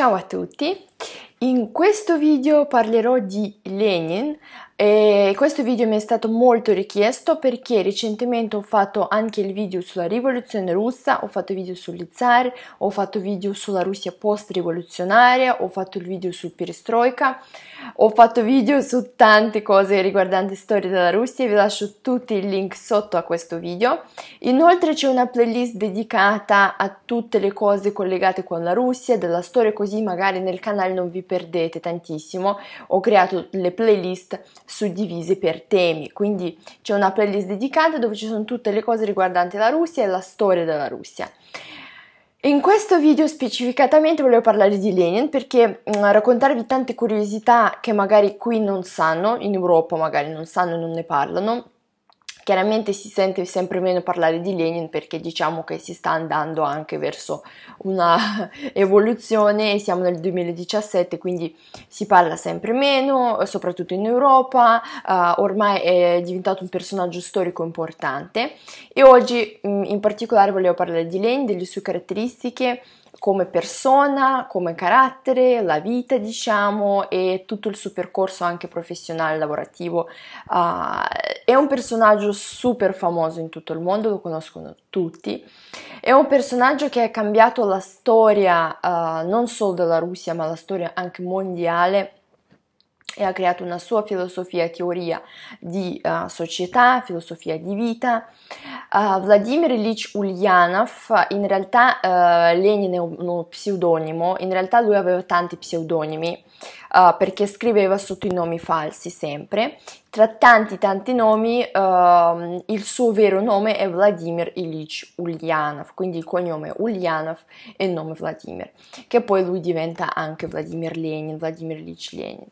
Ciao a tutti! In questo video parlerò di Lenin, e questo video mi è stato molto richiesto perché recentemente ho fatto anche il video sulla rivoluzione russa, ho fatto video sugli zar, ho fatto video sulla Russia post-rivoluzionaria, ho fatto il video su perestroika, ho fatto video su tante cose riguardanti storia della Russia, vi lascio tutti i link sotto a questo video. Inoltre c'è una playlist dedicata a tutte le cose collegate con la Russia, della storia, così magari nel canale non vi perdete tantissimo. Ho creato le playlist suddivise per temi, quindi c'è una playlist dedicata dove ci sono tutte le cose riguardanti la Russia e la storia della Russia. In questo video specificatamente volevo parlare di Lenin perché mh, mm, raccontarvi tante curiosità che magari qui non sanno, in Europa magari non sanno e non ne parlano, Chiaramente si sente sempre meno parlare di Lenin perché diciamo che si sta andando anche verso una evoluzione e siamo nel 2017 quindi si parla sempre meno, soprattutto in Europa, uh, ormai è diventato un personaggio storico importante e oggi mm, in particolare volevo parlare di Lenin, delle sue caratteristiche, come persona, come carattere, la vita diciamo e tutto il suo percorso anche professionale, e lavorativo. Uh, è un personaggio super famoso in tutto il mondo, lo conoscono tutti. È un personaggio che ha cambiato la storia uh, non solo della Russia ma la storia anche mondiale e ha creato una sua filosofia e teoria di uh, società, filosofia di vita. Uh, Vladimir Ilich Ulyanov, in realtà uh, Lenin è uno pseudonimo, in realtà lui aveva tanti pseudonimi perché scriveva sotto i nomi falsi sempre. Tra tanti tanti nomi ehm, il suo vero nome è Vladimir Ilich Ulyanov, quindi il cognome Ulyanov e il nome Vladimir, che poi lui diventa anche Vladimir Lenin, Vladimir Ilyich Lenin.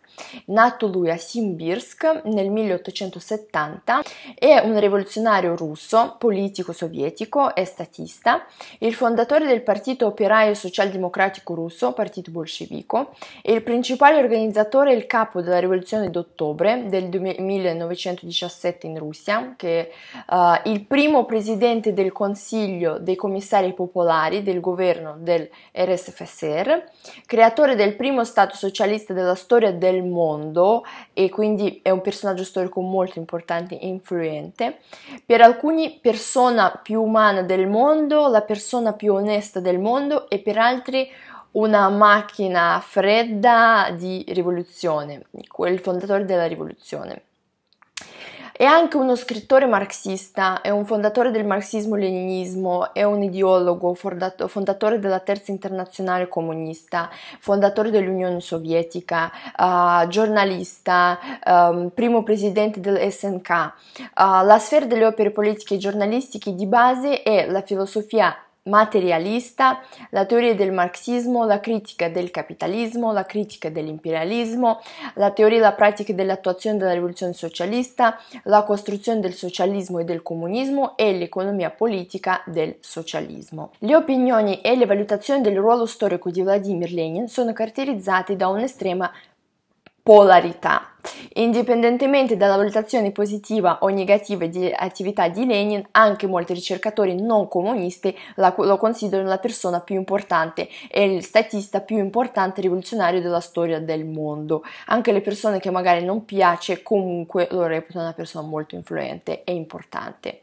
Nato lui a Simbirsk nel 1870, è un rivoluzionario russo, politico sovietico e statista, il fondatore del Partito Operaio Socialdemocratico Russo, partito bolscevico, e il principale organizzatore e il capo della rivoluzione d'ottobre del 1917 in Russia, che è uh, eh, il primo presidente del Consiglio dei Commissari Popolari del governo del RSFSR, creatore del primo Stato socialista della storia del mondo, mondo e quindi è un personaggio storico molto importante e influente. Per alcuni persona più umana del mondo, la persona più onesta del mondo e per altri una macchina fredda di rivoluzione, quel fondatore della rivoluzione. È anche uno scrittore marxista, è un fondatore del marxismo-leninismo, è un ideologo, fondatore della Terza Internazionale Comunista, fondatore dell'Unione Sovietica, uh, giornalista, um, primo presidente dell'SNK. Uh, eh, la sfera delle opere politiche e giornalistiche di base è la filosofia materialista, la teoria del marxismo, la critica del capitalismo, la critica dell'imperialismo, la teoria e la pratica dell'attuazione della rivoluzione socialista, la costruzione del socialismo e del comunismo e l'economia politica del socialismo. Le opinioni e le valutazioni del ruolo storico di Vladimir Lenin sono caratterizzate da un'estrema polarità Indipendentemente dalla valutazione positiva o negativa di attività di Lenin, anche molti ricercatori non comunisti lo considerano la persona più importante e il statista più importante rivoluzionario della storia del mondo. Anche le persone che magari non piace comunque lo reputano una persona molto influente e importante.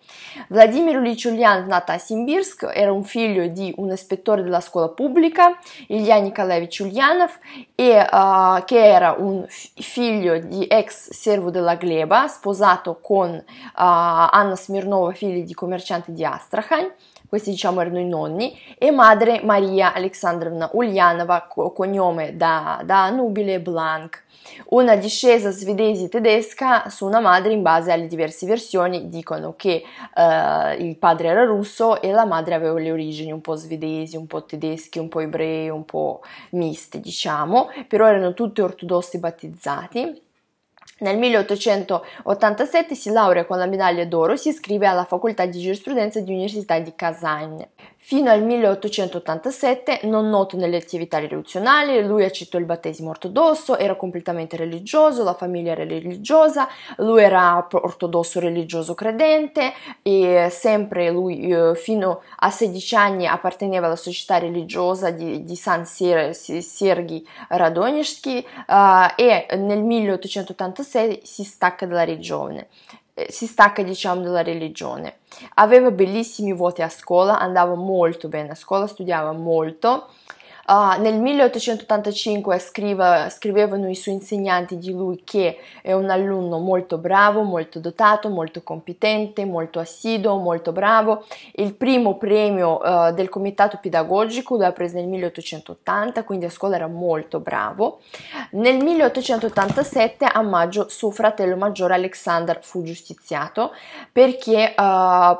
Vladimir Ulyan, nata a Simbirsk, era un figlio di un ispettore della scuola pubblica, Ilya Nikolaevich Ulyanov, e, uh, che era un figlio di di ex servo della gleba, sposato con uh, Anna Smirnova, figlia di commerciante di Astrahan, questi diciamo erano i nonni, e madre Maria Alexandrovna Ulyanova, cognome da, da nubile Blanc, una discesa svedese tedesca su una madre in base alle diverse versioni dicono che eh, il padre era russo e la madre aveva le origini un po' svedesi, un po' tedesche, un po' ebrei, un po' miste diciamo, però erano tutte ortodosse battezzati nel 1887 si laurea con la medaglia d'oro e si iscrive alla facoltà di giurisprudenza di Università di Kazan. Fino al 1887, non noto nelle attività rivoluzionarie, lui accettò il battesimo ortodosso, era completamente religioso, la famiglia era religiosa, lui era ortodosso religioso credente e sempre lui eh, fino a 16 anni apparteneva alla società religiosa di, di San Sergi Serghi uh, e nel 1886 si stacca dalla religione. Eh, si stacca diciamo dalla religione. Aveva bellissimi voti a scuola, andava molto bene a scuola, studiava molto Uh, nel 1885 scrive, scrivevano i suoi insegnanti di lui che è un alunno molto bravo, molto dotato, molto competente, molto assiduo, molto bravo. Il primo premio uh, del comitato pedagogico lo ha preso nel 1880, quindi a scuola era molto bravo. Nel 1887 a maggio suo fratello maggiore Alexander fu giustiziato perché uh, eh,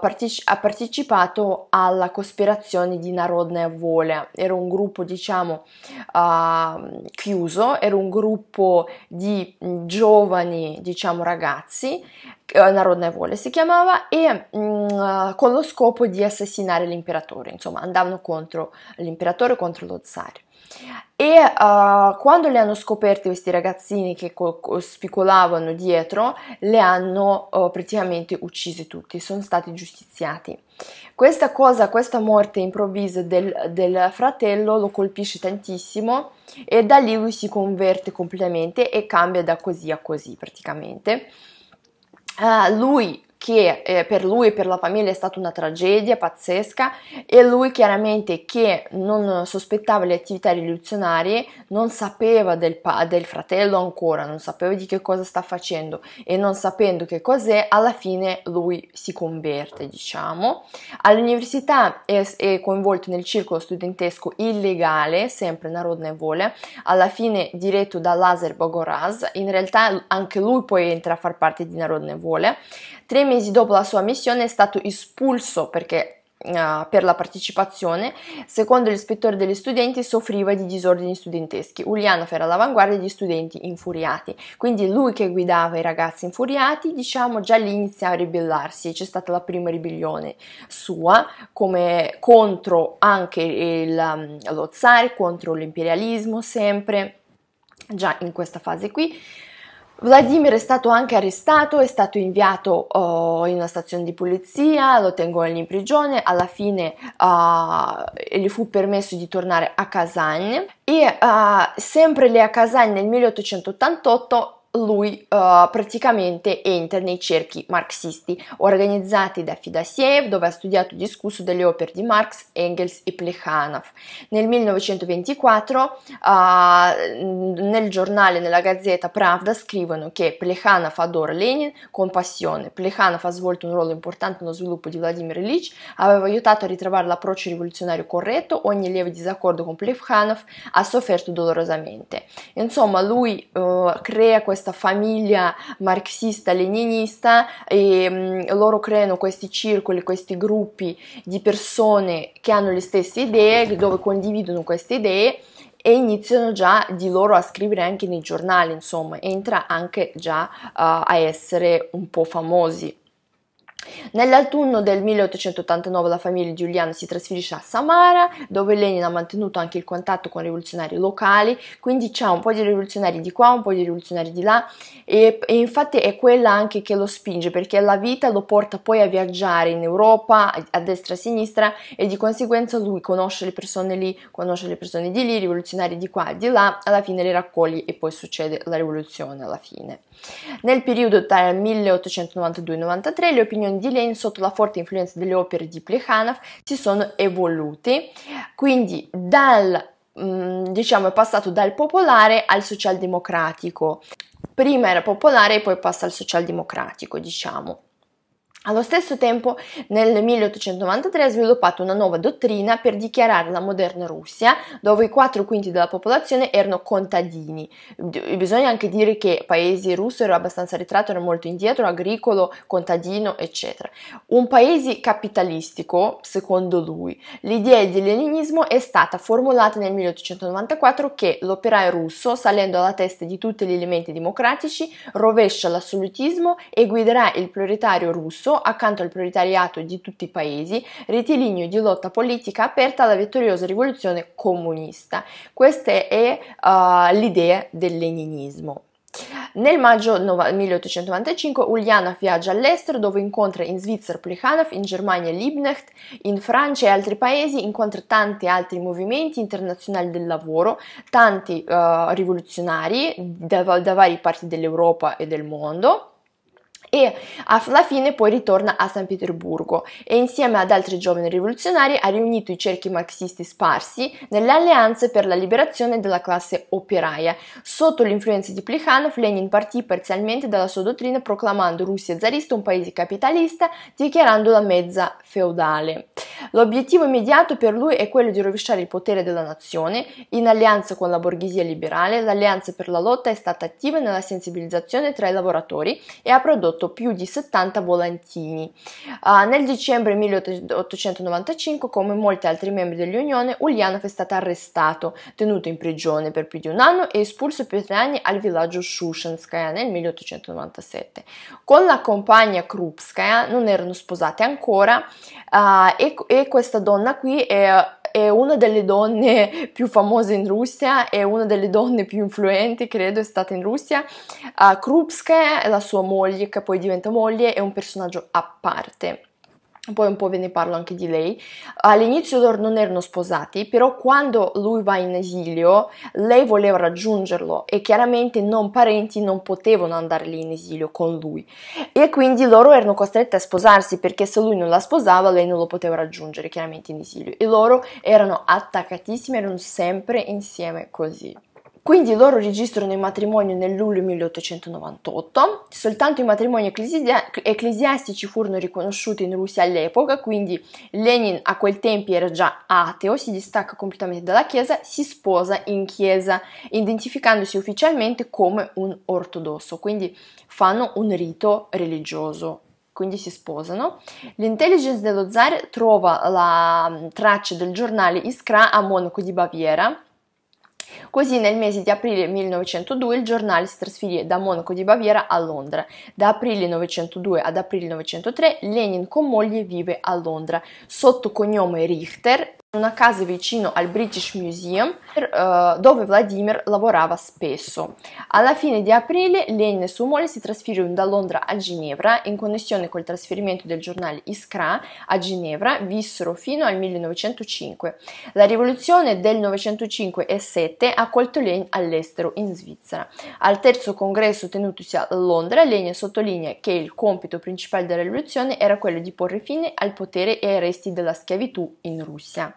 parteci- ha partecipato alla cospirazione di Narodная Vole. era un gruppo di diciamo uh, chiuso, era un gruppo di mm, giovani, diciamo ragazzi, Народная воля eh, si chiamava, e mh, mm, eh, con lo scopo di assassinare l'imperatore, insomma andavano contro l'imperatore, contro lo zar. E uh, quando le hanno scoperte questi ragazzini che co- co- spicolavano dietro, le hanno uh, praticamente uccise tutti, sono stati giustiziati. Questa cosa, questa morte improvvisa del, del, fratello lo colpisce tantissimo e da lì lui si converte completamente e cambia da così a così praticamente. Uh, lui che eh, per lui e per la famiglia è stata una tragedia pazzesca e lui chiaramente che non sospettava le attività rivoluzionarie, non sapeva del, pa- del fratello ancora, non sapeva di che cosa sta facendo e non sapendo che cos'è, alla fine lui si converte, diciamo. All'università è, è coinvolto nel circolo studentesco illegale, sempre Narodne Vole, alla fine diretto da Lazar Bogoraz, in realtà anche lui poi entra a far parte di Narodne Vole. Tre mesi dopo la sua missione è stato espulso perché eh, per la partecipazione, secondo l'ispettore degli studenti soffriva di disordini studenteschi. Ulianov era all'avanguardia di studenti infuriati, quindi lui che guidava i ragazzi infuriati, diciamo già lì inizia a ribellarsi, c'è stata la prima ribellione sua come contro anche il, ehm, lo zar, contro l'imperialismo sempre, già in questa fase qui. Vladimir è stato anche arrestato, è stato inviato uh, in una stazione di polizia, lo tengono in prigione, alla fine uh, gli fu permesso di tornare a Kazan e uh, sempre lì a Kazan nel 1888 lui uh, praticamente entra nei cerchi marxisti organizzati da Fidasiev dove ha studiato e discusso delle opere di Marx, Engels e Plekhanov. Nel 1924 uh, eh, nel giornale, nella gazzetta Pravda scrivono che Plekhanov adora Lenin con passione, Plekhanov ha svolto un ruolo importante nello sviluppo di Vladimir Ilyich, aveva aiutato a ritrovare l'approccio rivoluzionario corretto, ogni lieve disaccordo con Plekhanov ha sofferto dolorosamente. Insomma lui uh, crea questa questa famiglia marxista-leninista e mh, mm, loro creano questi circoli, questi gruppi di persone che hanno le stesse idee, dove condividono queste idee e iniziano già di loro a scrivere anche nei giornali, insomma, entra anche già uh, a essere un po' famosi. Nell'autunno del 1889 la famiglia Giuliano si trasferisce a Samara, dove Lenin ha mantenuto anche il contatto con i rivoluzionari locali, quindi c'è un po' di rivoluzionari di qua, un po' di rivoluzionari di là e, e infatti è quella anche che lo spinge perché la vita lo porta poi a viaggiare in Europa, a destra e a sinistra e di conseguenza lui conosce le persone lì, conosce le persone di lì, i rivoluzionari di qua e di là, alla fine le raccoglie e poi succede la rivoluzione alla fine. Nel periodo tra il 1892 e il 93 le opinioni gândile sotto la forte influenza delle opere di Plehanov si sono evolute, quindi dal mm, diciamo è passato dal popolare al socialdemocratico. Prima era popolare e poi passa al socialdemocratico, diciamo. Allo stesso tempo, nel 1893 ha sviluppato una nuova dottrina per dichiarare la moderna Russia, dove i quattro quinti della popolazione erano contadini. Bisogna anche dire che paesi russo era abbastanza ritratto, era molto indietro, agricolo, contadino, eccetera. Un paese capitalistico, secondo lui. L'idea di leninismo è stata formulata nel 1894 che l'operaio russo, salendo alla testa di tutti gli elementi democratici, rovescia l'assolutismo e guiderà il proletario russo Stato, accanto al proletariato di tutti i paesi, rettilineo di lotta politica aperta alla vittoriosa rivoluzione comunista. Questa è uh, l'idea del leninismo. Nel maggio 1895 Uliana viaggia all'estero dove incontra in Svizzera Plekhanov, in Germania Liebknecht, in Francia e altri paesi, incontra tanti altri movimenti internazionali del lavoro, tanti uh, rivoluzionari da, da varie parti dell'Europa e del mondo e alla fine poi ritorna a San Pietroburgo e insieme ad altri giovani rivoluzionari ha riunito i cerchi marxisti sparsi nelle alleanze per la liberazione della classe operaia. Sotto l'influenza di Plikhanov, Lenin partì parzialmente dalla sua dottrina proclamando Russia zarista un paese capitalista, dichiarandola mezza feudale. L'obiettivo immediato per lui è quello di rovesciare il potere della nazione. In alleanza con la borghesia liberale, l'Alleanza per la lotta è stata attiva nella sensibilizzazione tra i lavoratori e ha prodotto prodotto più di 70 volantini. Uh, nel dicembre 1895, come molti altri membri dell'Unione, Ulyanov è stato arrestato, tenuto in prigione per più di un anno e espulso per tre anni al villaggio Shushenskaya nel 1897. Con la compagna Krupskaya non erano sposate ancora uh, e, e questa donna qui è è una delle donne più famose in Russia, è una delle donne più influenti, credo, è stata in Russia. Uh, eh, Krupskaya, la sua moglie, che poi diventa moglie, è un personaggio a parte poi un po' ve ne parlo anche di lei. All'inizio loro non erano sposati, però quando lui va in esilio, lei voleva raggiungerlo e chiaramente non parenti non potevano andare lì in esilio con lui. E quindi loro erano costrette a sposarsi perché se lui non la sposava, lei non lo poteva raggiungere chiaramente in esilio. E loro erano attaccatissimi, erano sempre insieme così. Quindi loro registrano il matrimonio nel luglio 1898, soltanto i matrimoni ecclesia- ecclesiastici furono riconosciuti in Russia all'epoca, quindi Lenin a quel tempo era già ateo, si distacca completamente dalla Chiesa, si sposa in Chiesa, identificandosi ufficialmente come un ortodosso, quindi fanno un rito religioso quindi si sposano. L'intelligence dello zar trova la mm, traccia del giornale Iskra a Monaco di Baviera Così nel mese di aprile 1902 il giornale si trasferì da Monaco di Baviera a Londra. Da aprile 1902 ad aprile 1903 Lenin con moglie vive a Londra. Sotto cognome Richter una casa vicino al British Museum eh, dove Vladimir lavorava spesso. Alla fine di aprile Lenin e sua moglie si trasferirono da Londra a Ginevra in connessione col trasferimento del giornale Iskra a Ginevra vissero fino al 1905. La rivoluzione del 1905 e 7 ha colto Lenin all'estero in Svizzera. Al terzo congresso tenutosi a Londra Lenin sottolinea che il compito principale della rivoluzione era quello di porre fine al potere e ai resti della schiavitù in Russia.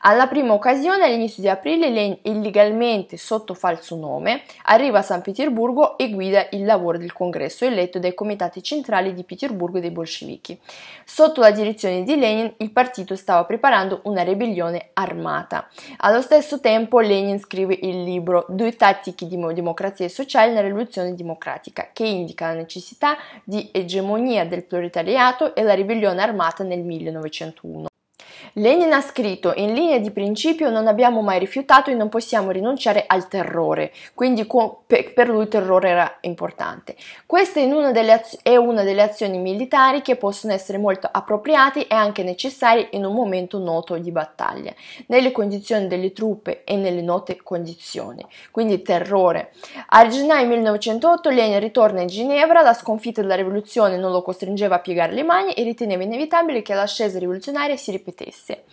Alla prima occasione, all'inizio di aprile, Len illegalmente sotto falso nome arriva a San Pietroburgo e guida il lavoro del congresso eletto dai comitati centrali di Pietroburgo dei bolscevichi. Sotto la direzione di Lenin, il partito stava preparando una ribellione armata. Allo stesso tempo, Lenin scrive il libro Due tattiche di democrazia sociale nella rivoluzione democratica, che indica la necessità di egemonia del proletariato e la ribellione armata nel 1901. Lenin ha scritto: In linea di principio non abbiamo mai rifiutato e non possiamo rinunciare al terrore. Quindi per lui il terrore era importante. Questa è una, az- è una delle azioni militari che possono essere molto appropriate e anche necessarie in un momento noto di battaglia, nelle condizioni delle truppe e nelle note condizioni. Quindi terrore. A gennaio 1908 Lenin ritorna in Ginevra, la sconfitta della rivoluzione non lo costringeva a piegare le mani e riteneva inevitabile che l'ascesa rivoluzionaria si ripetesse stesse.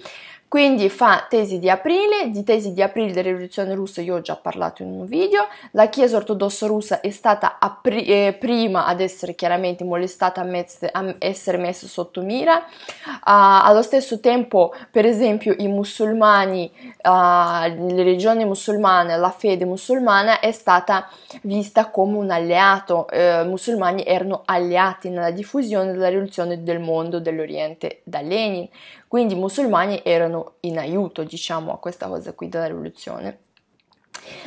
Quindi fa tesi di aprile, di tesi di aprile della rivoluzione russa io ho già parlato in un video, la Chiesa ortodossa russa è stata apri- eh, prima ad essere chiaramente molestata, a, mezz- a essere messa sotto mira, uh, allo stesso tempo per esempio i musulmani, uh, le religioni musulmane, la fede musulmana è stata vista come un alleato, i uh, eh, musulmani erano alleati nella diffusione della rivoluzione del mondo dell'Oriente da Lenin, quindi i musulmani erano in aiuto, diciamo, a questa cosa qui della rivoluzione.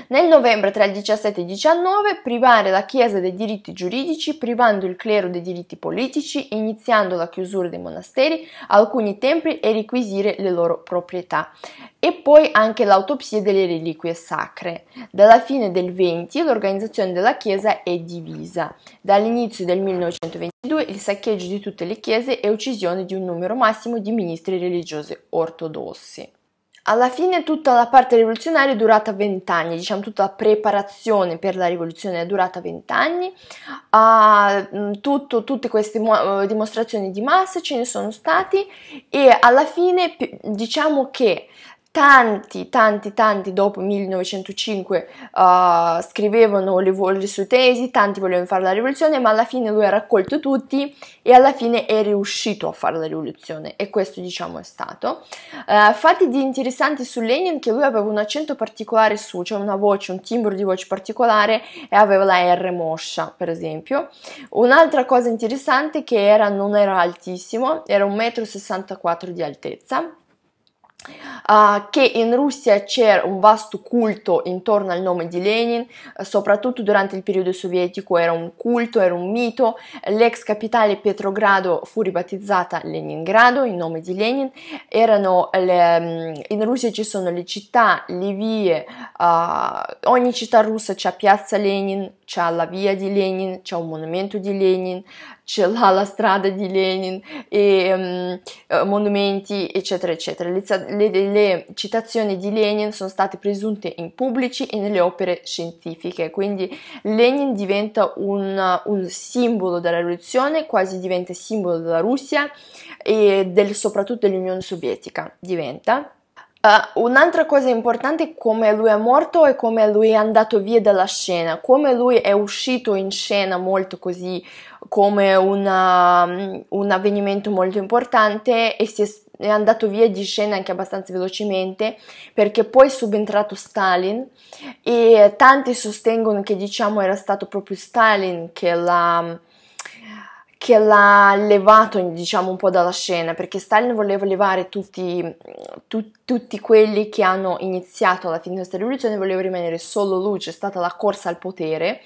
Nel novembre tra il 17 e il 19 privare la Chiesa dei diritti giuridici, privando il clero dei diritti politici, iniziando la chiusura dei monasteri, alcuni templi e requisire le loro proprietà. E poi anche l'autopsia delle reliquie sacre. Dalla fine del 20 l'organizzazione della Chiesa è divisa. Dall'inizio del 1922 il saccheggio di tutte le chiese e uccisione di un numero massimo di ministri religiosi ortodossi. Alla fine tutta la parte rivoluzionaria è durata 20 anni, diciamo tutta la preparazione per la rivoluzione è durata 20 anni, uh, tutte queste uh, dimostrazioni di massa ce ne sono state e alla fine diciamo che tanti, tanti, tanti dopo 1905 uh, ah, scrivevano le, le, sue tesi, tanti volevano fare la rivoluzione, ma alla fine lui ha raccolto tutti e alla fine è riuscito a fare la rivoluzione e questo diciamo è stato. Uh, fatti di interessanti su Lenin che lui aveva un accento particolare su, cioè una voce, un timbro di voce particolare e aveva la R moscia per esempio. Un'altra cosa interessante che era, non era altissimo, era 1,64 m di altezza Uh, che in Russia c'è un vasto culto intorno al nome di Lenin, soprattutto durante il periodo sovietico era un culto, era un mito, l'ex capitale Petrogrado fu ribattezzata Leningrado in nome di Lenin, le, mm, in Russia ci sono le città, le vie, uh, ogni città russa ha piazza Lenin, c'è la via di Lenin, c'è un monumento di Lenin, ce l'ha la strada di Lenin e um, monumenti eccetera eccetera. Le, le, le, citazioni di Lenin sono state presunte in pubblici e nelle opere scientifiche, quindi Lenin diventa un, un simbolo della rivoluzione, quasi diventa simbolo della Russia e del, soprattutto dell'Unione Sovietica diventa. Uh, un'altra cosa importante è come lui è morto e come lui è andato via dalla scena, come lui è uscito in scena molto così come una, un avvenimento molto importante e si è, è andato via di scena anche abbastanza velocemente perché poi è subentrato Stalin e tanti sostengono che diciamo era stato proprio Stalin che l'ha che l'ha levato diciamo un po' dalla scena perché Stalin voleva levare tutti, tu, tutti quelli che hanno iniziato alla fine di questa rivoluzione voleva rimanere solo lui c'è stata la corsa al potere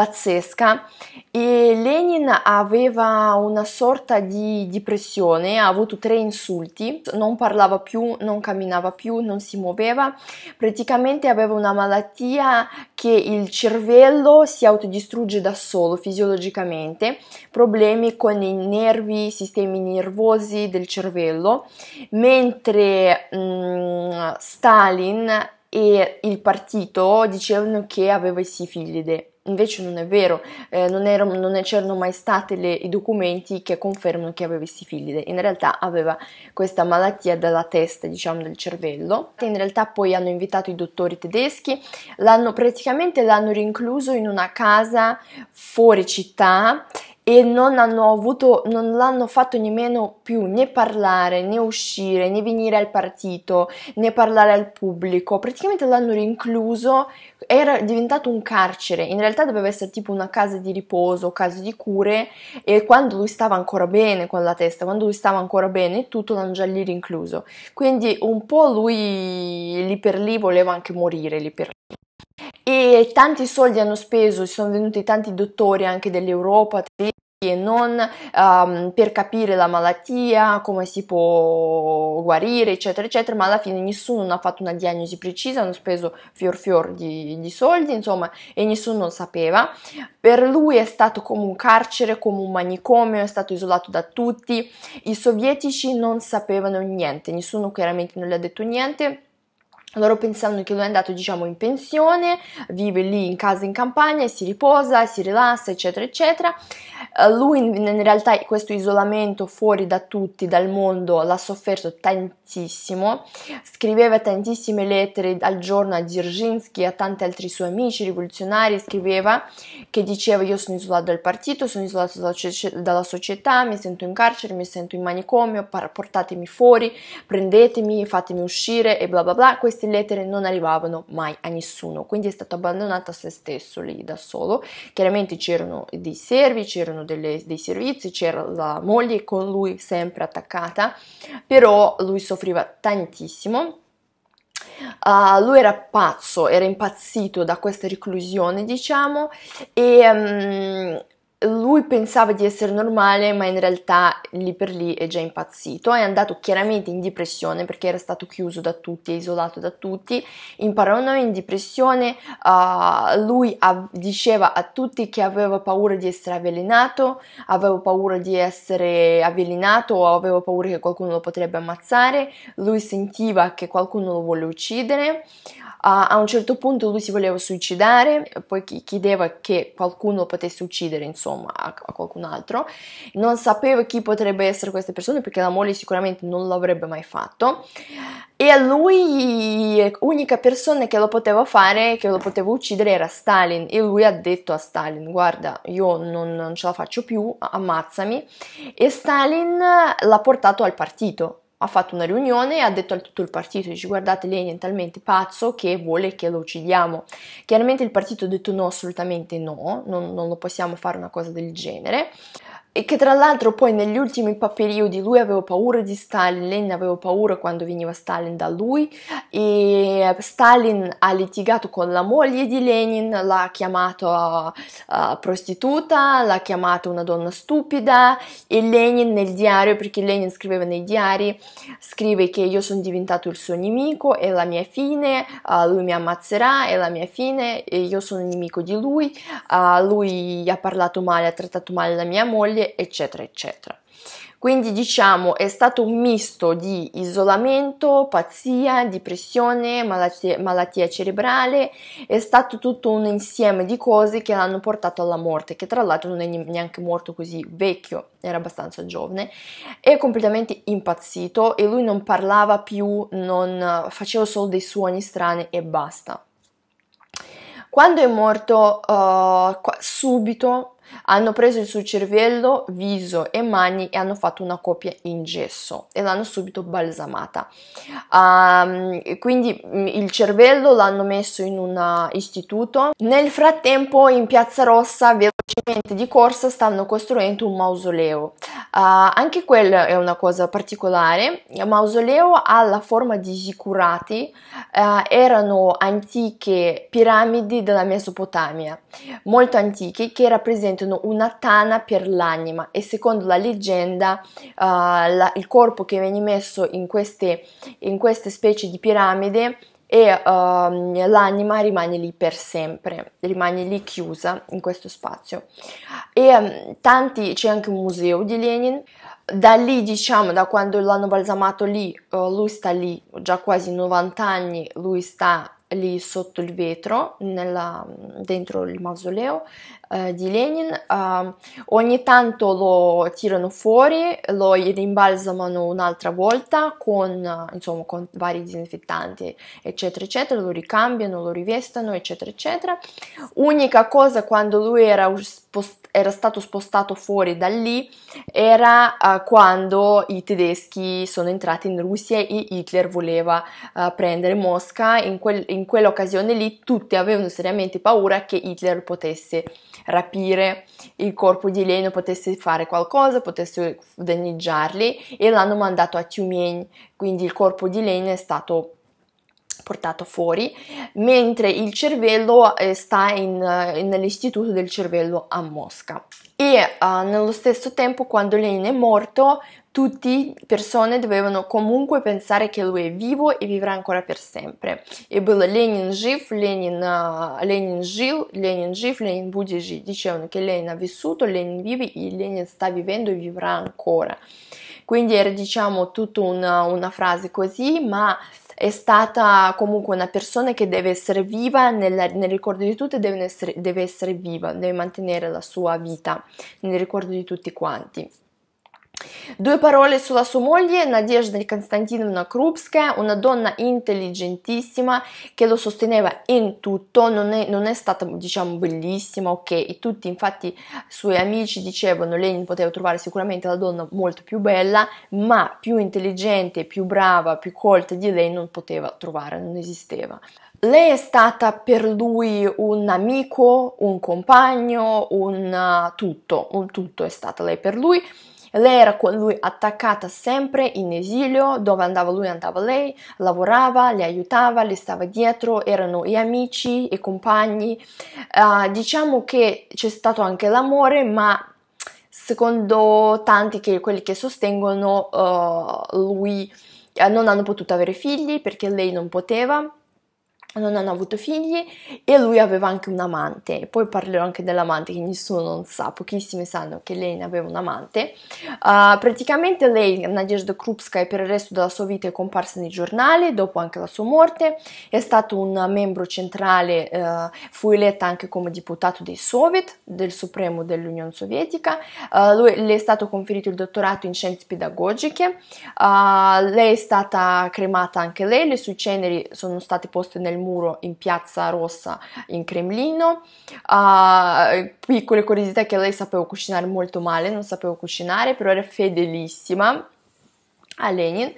pazzesca e Lenin aveva una sorta di depressione, ha avuto tre insulti, non parlava più, non camminava più, non si muoveva, praticamente aveva una malattia che il cervello si autodistrugge da solo fisiologicamente, problemi con i nervi, i sistemi nervosi del cervello, mentre mh, mm, Stalin e il partito dicevano che aveva sì figli Invece non è vero, eh, non, ero, non, c'erano mai stati i documenti che confermano che aveva sifilide, in realtà aveva questa malattia della testa, diciamo del cervello. In realtà poi hanno invitato i dottori tedeschi, l'hanno, praticamente l'hanno rincluso in una casa fuori città e non hanno avuto, non l'hanno fatto nemmeno più né parlare né uscire né venire al partito né parlare al pubblico, praticamente l'hanno rincluso, era diventato un carcere, in realtà doveva essere tipo una casa di riposo, casa di cure e quando lui stava ancora bene con la testa, quando lui stava ancora bene tutto l'hanno già lì rincluso, quindi un po' lui lì per lì voleva anche morire lì per lì. E tanti soldi hanno speso, sono venuti tanti dottori anche dell'Europa, e non um, per capire la malattia, come si può guarire, eccetera, eccetera, ma alla fine nessuno ha fatto una diagnosi precisa, hanno speso fior fior di, di soldi, insomma, e nessuno sapeva. Per lui è stato come un carcere, come un manicomio, è stato isolato da tutti, i sovietici non sapevano niente, nessuno chiaramente non gli ha detto niente loro pensano che lui è andato diciamo in pensione, vive lì in casa in campagna, si riposa, si rilassa eccetera eccetera, eh, lui in, realtà questo isolamento fuori da tutti, dal mondo, l'ha sofferto tantissimo, scriveva tantissime lettere al giorno a Dzierżynski e a tanti altri suoi amici rivoluzionari, scriveva che diceva io sono isolato dal partito, sono isolato dalla società, mi sento in carcere, mi sento in manicomio, portatemi fuori, prendetemi, fatemi uscire e bla bla bla, Questi queste lettere non arrivavano mai a nessuno, quindi è stato abbandonato a se stesso lì da solo. Chiaramente c'erano dei servi, c'erano delle, dei servizi, c'era la moglie con lui sempre attaccata, però lui soffriva tantissimo. Uh, lui era pazzo, era impazzito da questa reclusione, diciamo, e um, lui pensava di essere normale, ma in realtà lì per lì è già impazzito. È andato chiaramente in depressione perché era stato chiuso da tutti, isolato da tutti. In paranoia, in depressione, uh, lui av- diceva a tutti che aveva paura di essere avvelenato, avevo paura di essere avvelenato o avevo paura che qualcuno lo potrebbe ammazzare. Lui sentiva che qualcuno lo vuole uccidere a un certo punto lui si voleva suicidare, poi chiedeva che qualcuno potesse uccidere, insomma, a, a qualcun altro. Non sapeva chi potrebbe essere queste persone perché la moglie sicuramente non l'avrebbe mai fatto. E lui, l'unica persona che lo poteva fare, che lo poteva uccidere, era Stalin. E lui ha detto a Stalin: Guarda, io non, non ce la faccio più, ammazzami. E Stalin l'ha portato al partito ha fatto una riunione e ha detto a tutto il partito, dice guardate lei è talmente pazzo che vuole che lo uccidiamo. Chiaramente il partito ha detto no, assolutamente no, non, non lo possiamo fare una cosa del genere. E che tra l'altro poi negli ultimi periodi lui aveva paura di Stalin, aveva paura quando veniva Stalin da lui e Stalin ha litigato con la moglie di Lenin, l'ha chiamato uh, prostituta, l'ha chiamata una donna stupida e Lenin nel diario, perché Lenin scriveva nei diari, scrive che io sono diventato il suo nemico, è la mia fine, uh, lui mi ammazzerà, è la mia fine, e io sono nemico di lui, uh, lui ha parlato male, ha trattato male la mia moglie famiglie, eccetera, eccetera. Quindi diciamo è stato un misto di isolamento, pazzia, depressione, malattia, malattia, cerebrale, è stato tutto un insieme di cose che l'hanno portato alla morte, che tra l'altro non è neanche morto così vecchio, era abbastanza giovane, è completamente impazzito e lui non parlava più, non faceva solo dei suoni strani e basta. Quando è morto uh, subito hanno preso il suo cervello, viso e mani e hanno fatto una copia in gesso e l'hanno subito balsamata. Um, quindi mm, il cervello l'hanno messo in un istituto. Nel frattempo in Piazza Rossa velocemente di corsa stanno costruendo un mausoleo. Uh, anche quella è una cosa particolare. Il mausoleo ha la forma di zicurati, uh, erano antiche piramidi della Mesopotamia molto antichi che rappresentano una tana per l'anima e secondo la leggenda uh, la, il corpo che viene messo in queste, in queste specie di piramide e uh, l'anima rimane lì per sempre, rimane lì chiusa in questo spazio. E um, tanti, c'è anche un museo di Lenin, da lì diciamo, da quando l'hanno balsamato lì, uh, lui sta lì, già quasi 90 anni, lui sta lì sotto il vetro, nella, dentro il mausoleo eh, di Lenin. Eh, ogni tanto lo tirano fuori, lo rimbalsamano un'altra volta con, insomma, con vari disinfettanti, eccetera, eccetera, lo ricambiano, lo rivestono, eccetera, eccetera. Unica cosa quando lui era, spost- era stato spostato fuori da lì era eh, quando i tedeschi sono entrati in Russia e Hitler voleva eh, prendere Mosca in quel in in quell'occasione lì tutti avevano seriamente paura che Hitler potesse rapire il corpo di Lenin, potesse fare qualcosa, potesse danneggiarli e l'hanno mandato a Tiumen, quindi il corpo di Lenin è stato portato fuori, mentre il cervello eh, sta in, eh, nell'istituto del cervello a Mosca. E eh, nello stesso tempo, quando Lenin è morto, tutti persone dovevano comunque pensare che lui è vivo e vivrà ancora per sempre. E было Lenin жив, Lenin, eh, Lenin жил, Lenin жив, Lenin будет жить. Dicevano che Lenin ha vissuto, Lenin vive e Lenin sta vivendo e vivrà ancora. Quindi era diciamo tutta una, una frase così, ma è stata comunque una persona che deve essere viva nel, nel ricordo di tutti, deve essere, deve essere viva, deve mantenere la sua vita nel ricordo di tutti quanti. Due parole sulla sua moglie, Nadezhda Konstantinovna Krupskaya, una donna intelligentissima che lo sosteneva in tutto, non è, non è stata diciamo bellissima, ok, e tutti infatti i suoi amici dicevano che Lenin poteva trovare sicuramente la donna molto più bella, ma più intelligente, più brava, più colta di lei non poteva trovare, non esisteva. Lei è stata per lui un amico, un compagno, un uh, tutto, un tutto è stata lei per lui lei era con lui attaccata sempre in esilio, dove andava lui andava lei, lavorava, le aiutava, le stava dietro, erano i amici, i compagni. Uh, diciamo che c'è stato anche l'amore, ma secondo tanti che, quelli che sostengono uh, lui uh, non hanno potuto avere figli perché lei non poteva non hanno avuto figli e lui aveva anche un amante, poi parlerò anche dell'amante che nessuno non sa, pochissimi sanno che lei ne aveva un amante. Uh, praticamente lei, Nadezhda Krupskaya, per il resto della sua vita è comparsa nei giornali, dopo anche la sua morte, è stato un membro centrale, uh, fu eletta anche come deputato dei Soviet, del Supremo dell'Unione Sovietica, uh, lui, le è stato conferito il dottorato in scienze pedagogiche, ah, lei è stata cremata anche lei, le sue ceneri sono state poste nel muro in Piazza Rossa in Cremlino. Uh, ah, piccole curiosità che lei sapeva cucinare molto male, non sapevo cucinare, però era fedelissima a Lenin,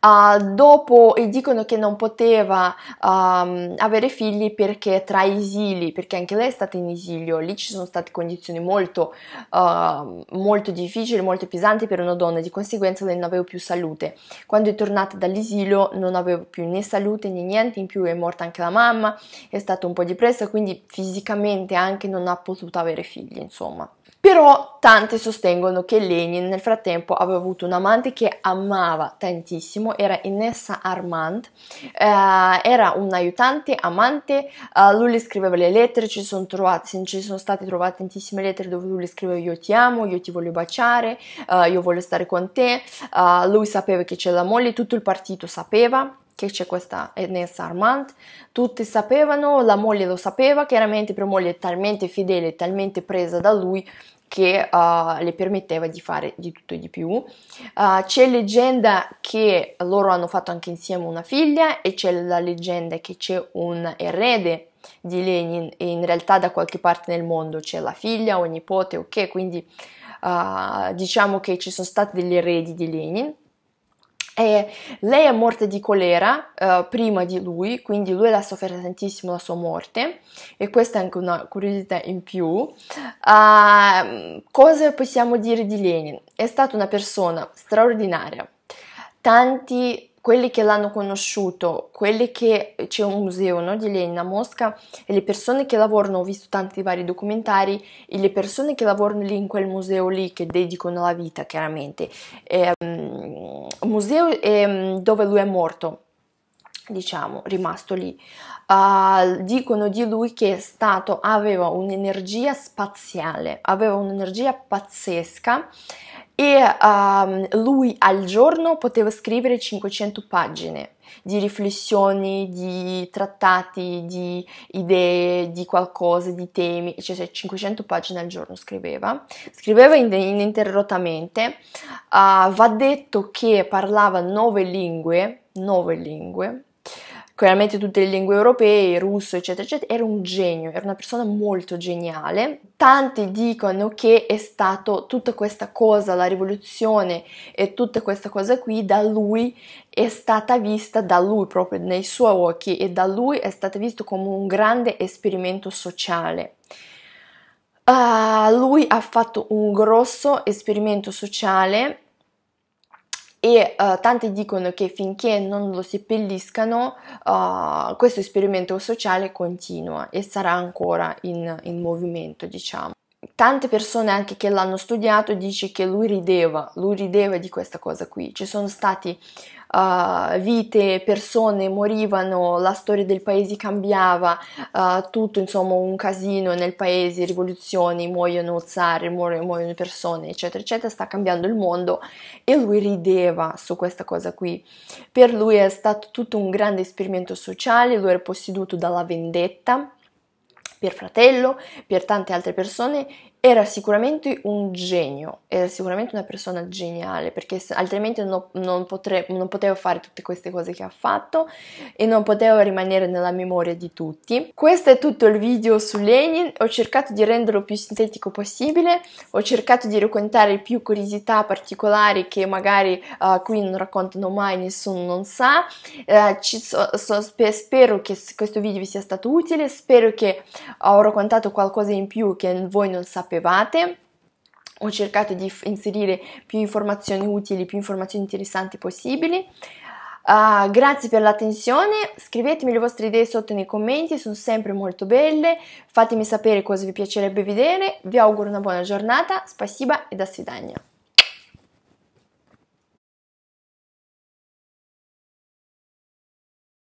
uh, dopo dicono che non poteva um, avere figli perché tra esili, perché anche lei è stata in esilio, lì ci sono state condizioni molto, uh, molto difficili, molto pesanti per una donna, di conseguenza lei non aveva più salute. Quando è tornata dall'esilio non aveva più né salute né niente, in più è morta anche la mamma, è stata un po' depressa, quindi fisicamente anche non ha potuto avere figli, insomma. Però tante sostengono che Lenin nel frattempo aveva avuto un amante che amava tantissimo, era Inessa Armand, eh, era un aiutante, amante, eh, lui le scriveva le lettere, ci sono, trovate, ci sono state trovate tantissime lettere dove lui le scriveva io ti amo, io ti voglio baciare, eh, io voglio stare con te, eh, lui sapeva che c'è la moglie, tutto il partito sapeva che c'è questa Enessa Armand, tutti sapevano, la moglie lo sapeva, chiaramente per moglie è talmente fedele, talmente presa da lui che uh, le permetteva di fare di tutto e di più. Uh, c'è leggenda che loro hanno fatto anche insieme una figlia e c'è la leggenda che c'è un erede di Lenin e in realtà da qualche parte nel mondo c'è la figlia o nipote, ok? Quindi uh, diciamo che ci sono stati degli eredi di Lenin e lei è morta di colera eh, prima di lui, quindi lui l'ha sofferta tantissimo la sua morte e questa è anche una curiosità in più. Uh, cosa possiamo dire di Lenin? È stata una persona straordinaria. Tanti, quelli che l'hanno conosciuto, quelli che c'è un museo no, di Lenin a Mosca e le persone che lavorano, ho visto tanti vari documentari, e le persone che lavorano lì in quel museo lì, che dedicano la vita chiaramente. E, um, museo eh, dove lui è morto, diciamo, rimasto lì. Uh, dicono di lui che è stato, aveva un'energia spaziale, aveva un'energia pazzesca e uh, lui al giorno poteva scrivere 500 pagine di riflessioni, di trattati, di idee, di qualcosa, di temi, cioè 500 pagine al giorno scriveva, scriveva ininterrottamente, uh, va detto che parlava nove lingue, nove lingue, chiaramente tutte le lingue europee, il russo, eccetera, eccetera. Era un genio, era una persona molto geniale. Tanti dicono che è stato tutta questa cosa, la rivoluzione e tutta questa cosa qui da lui è stata vista da lui proprio nei suoi occhi e da lui è stata vista come un grande esperimento sociale. Uh, lui ha fatto un grosso esperimento sociale e uh, tanti dicono che finché non lo seppelliscano uh, questo esperimento sociale continua e sarà ancora in, in movimento, diciamo tante persone anche che l'hanno studiato dice che lui rideva, lui rideva di questa cosa qui. Ci sono stati uh, vite, persone morivano, la storia del paese cambiava, uh, tutto insomma un casino nel paese, rivoluzioni, muoiono zar, muoiono, muoiono persone, eccetera, eccetera, sta cambiando il mondo e lui rideva su questa cosa qui. Per lui è stato tutto un grande esperimento sociale, lui era posseduto dalla vendetta per fratello, per tante altre persone, era sicuramente un genio, era sicuramente una persona geniale, perché altrimenti non, non, potre, non potevo fare tutte queste cose che ha fatto e non poteva rimanere nella memoria di tutti. Questo è tutto il video su Lenin, ho cercato di renderlo più sintetico possibile, ho cercato di raccontare più curiosità particolari che magari uh, qui non raccontano mai, nessuno non sa. Uh, so, so, spero che questo video vi sia stato utile, spero che ho raccontato qualcosa in più che voi non sapevate ho cercato di inserire più informazioni utili, più informazioni interessanti possibili. Uh, grazie per l'attenzione, scrivetemi le vostre idee sotto nei commenti, sono sempre molto belle, fatemi sapere cosa vi piacerebbe vedere, vi auguro una buona giornata, спасибо e da свидания.